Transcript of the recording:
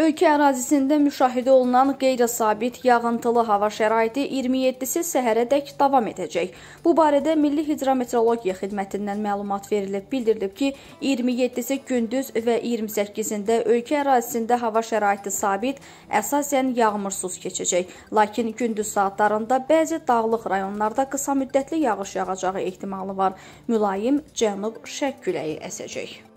Ölkə ərazisində müşahidə olunan qeyri-sabit yağıntılı hava şəraiti 27-si səhərədək davam edəcək. Bu barədə Milli Hidrometeorologiya Xidmətindən məlumat verilib. Bildirilib ki, 27-si gündüz və 28-də ölkə ərazisində hava şəraiti sabit, əsasən yağmursuz keçəcək. Lakin gündüz saatlarında bəzi dağlıq rayonlarda qısa müddətli yağış yağacağı ehtimalı var. Mülayim cənub-şərq küləyi əsəcək.